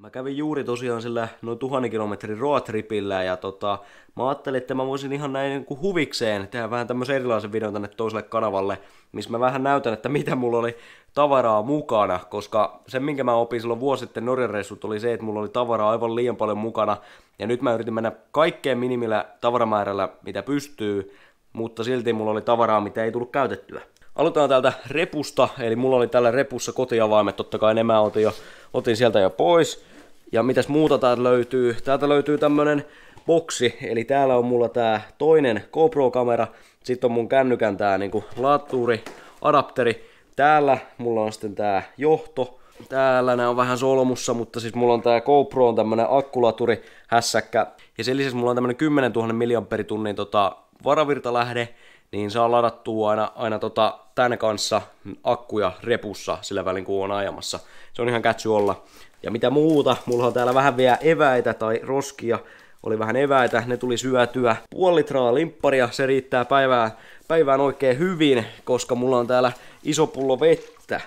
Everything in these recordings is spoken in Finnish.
Mä kävin juuri tosiaan sillä noin tuhannen kilometrin roadtripillä ja tota, mä ajattelin, että mä voisin ihan näin niin kuin huvikseen tehdä vähän tämmöisen erilaisen videon tänne toiselle kanavalle, missä mä vähän näytän, että mitä mulla oli tavaraa mukana, koska se minkä mä opin silloin vuosi sitten Norjan reissut oli se, että mulla oli tavaraa aivan liian paljon mukana ja nyt mä yritin mennä kaikkeen minimillä tavaramäärällä mitä pystyy, mutta silti mulla oli tavaraa mitä ei tullut käytettyä. Aloitetaan täältä repusta, eli mulla oli täällä repussa kotiavaimet, totta kai nämä otin, jo, otin sieltä jo pois. Ja mitäs muuta täältä löytyy? Täältä löytyy tämmönen boksi, eli täällä on mulla tää toinen GoPro-kamera, sitten on mun kännykän tää niinku laturi, adapteri, täällä mulla on sitten tää johto, täällä nämä on vähän solmussa, mutta siis mulla on tää GoPro on tämmönen akkulaturi, hässäkkä, ja sen lisäksi mulla on tämmönen 10 000 mAh tota varavirtalähde, niin saa ladattua aina, aina tota, tämän kanssa akkuja repussa sillä välin kun on ajamassa. Se on ihan kätsy olla. Ja mitä muuta, mulla on täällä vähän vielä eväitä tai roskia, oli vähän eväitä, ne tuli syötyä. Puoli litraa limpparia, se riittää päivää, päivään oikein hyvin, koska mulla on täällä iso pullo vettä.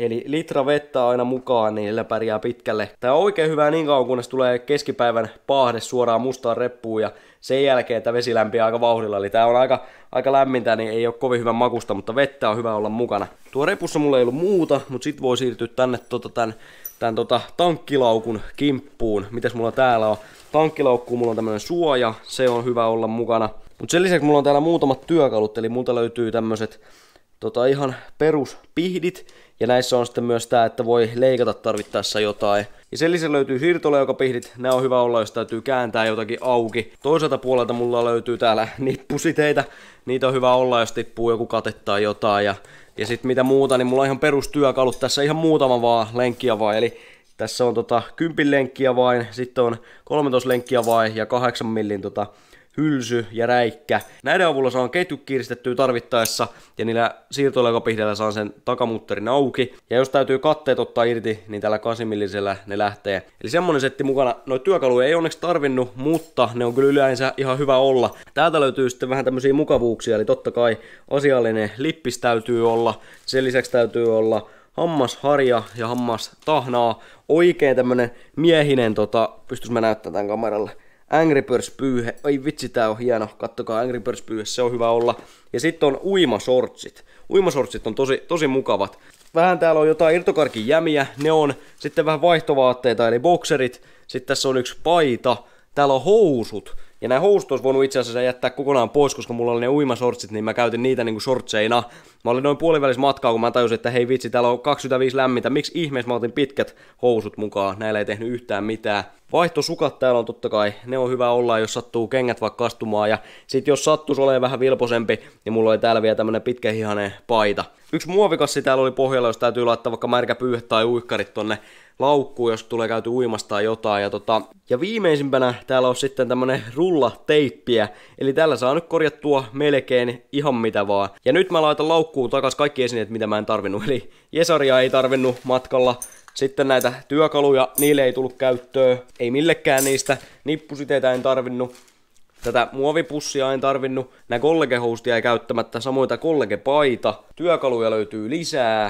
Eli litra vettä aina mukaan, niin niillä pärjää pitkälle. Tämä on oikein hyvä niin kauan, kunnes tulee keskipäivän paahde suoraan mustaan reppuun ja sen jälkeen tämä vesi lämpiää aika vauhdilla. Eli tämä on aika, aika lämmintä, niin ei ole kovin hyvän makusta, mutta vettä on hyvä olla mukana. Tuo repussa mulla ei ollut muuta, mutta sit voi siirtyä tänne tota, tän, tän tota, tankkilaukun kimppuun. Mitäs mulla täällä on? Tankkilaukkuun mulla on tämmönen suoja, se on hyvä olla mukana. Mutta sen lisäksi mulla on täällä muutamat työkalut, eli multa löytyy tämmöiset tota, ihan peruspihdit. Ja näissä on sitten myös tämä, että voi leikata tarvittaessa jotain. Ja sen lisäksi löytyy hiirtoleukapihdit. Nämä on hyvä olla, jos täytyy kääntää jotakin auki. Toiselta puolelta mulla löytyy täällä nippusiteitä. Niitä on hyvä olla, jos tippuu joku katettaa jotain. Ja, ja sitten mitä muuta, niin mulla on ihan perustyökalut. Tässä ihan muutama vaan lenkkiä vaan. Eli tässä on tota 10 lenkkiä vain, sitten on 13 lenkkiä vain ja 8 millin tota hylsy ja räikkä. Näiden avulla saan ketjut kiristettyä tarvittaessa ja niillä siirtoleikopihdeillä saan sen takamutterin auki. Ja jos täytyy katteet ottaa irti, niin tällä 8 ne lähtee. Eli semmonen setti mukana. Noita työkaluja ei onneksi tarvinnut, mutta ne on kyllä yleensä ihan hyvä olla. Täältä löytyy sitten vähän tämmöisiä mukavuuksia, eli totta kai asiallinen lippis täytyy olla. Sen lisäksi täytyy olla hammasharja ja hammastahnaa. Oikein tämmönen miehinen, tota, pystyis mä näyttämään tämän kameralle Angry Birds pyyhe, ei vitsi tää on hieno, kattokaa Angry Birds pyyhe, se on hyvä olla. Ja sitten on uimasortsit. Uimasortsit on tosi, tosi mukavat. Vähän täällä on jotain irtokarkin jämiä, ne on sitten vähän vaihtovaatteita eli bokserit. Sitten tässä on yksi paita, täällä on housut. Ja nämä housut olisi voinut itse asiassa jättää kokonaan pois, koska mulla oli ne uimasortsit, niin mä käytin niitä niinku sortseina. Mä olin noin puolivälis matkaa, kun mä tajusin, että hei vitsi, täällä on 25 lämmintä, miksi ihmeessä mä otin pitkät housut mukaan, näillä ei tehnyt yhtään mitään. Vaihtosukat täällä on totta kai, ne on hyvä olla, jos sattuu kengät vaikka astumaan. Ja sit jos sattuis olemaan vähän vilposempi, niin mulla oli täällä vielä tämmönen pitkähihainen paita. Yksi muovikassi täällä oli pohjalla, jos täytyy laittaa vaikka märkä pyyhe tai uikkarit tonne laukkuun, jos tulee käyty uimasta tai jotain. Ja, tota, ja viimeisimpänä täällä on sitten tämmönen rulla teippiä, eli tällä saa nyt korjattua melkein ihan mitä vaan. Ja nyt mä laitan laukkuun takas kaikki esineet, mitä mä en tarvinnut, eli Jesaria ei tarvinnut matkalla, sitten näitä työkaluja, niille ei tullut käyttöä, ei millekään niistä, nippusiteitä en tarvinnut, tätä muovipussia en tarvinnut, nää kollegehoustia ei käyttämättä, tää kollegepaita, työkaluja löytyy lisää,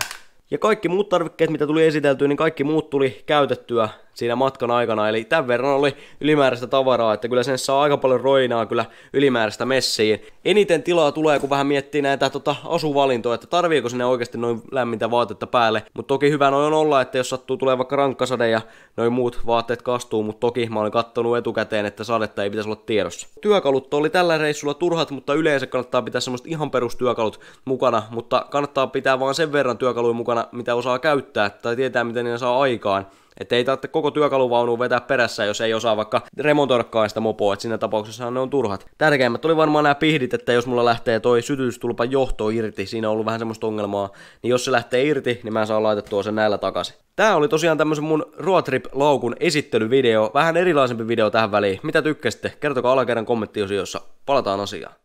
ja kaikki muut tarvikkeet, mitä tuli esiteltyä, niin kaikki muut tuli käytettyä siinä matkan aikana, eli tämän verran oli ylimääräistä tavaraa, että kyllä sen saa aika paljon roinaa kyllä ylimääräistä messiin. Eniten tilaa tulee, kun vähän miettii näitä tota, asuvalintoja, että tarviiko sinne oikeasti noin lämmintä vaatetta päälle, mutta toki hyvä noin on olla, että jos sattuu tulee vaikka rankkasade ja noin muut vaatteet kastuu, mutta toki mä olin kattonut etukäteen, että sadetta ei pitäisi olla tiedossa. Työkalut oli tällä reissulla turhat, mutta yleensä kannattaa pitää semmoista ihan perustyökalut mukana, mutta kannattaa pitää vaan sen verran työkaluja mukana, mitä osaa käyttää tai tietää, miten ne saa aikaan. Että ei tarvitse koko työkaluvaunu vetää perässä, jos ei osaa vaikka remontoidakaan sitä mopoa, että siinä tapauksessa ne on turhat. Tärkeimmät oli varmaan nämä pihdit, että jos mulla lähtee toi sytytystulpa johto irti, siinä on ollut vähän semmoista ongelmaa, niin jos se lähtee irti, niin mä saan laitettua sen näillä takaisin. Tää oli tosiaan tämmösen mun Roadtrip-laukun esittelyvideo, vähän erilaisempi video tähän väliin. Mitä tykkäsitte? Kertokaa alakerran kommenttiosiossa. Palataan asiaan.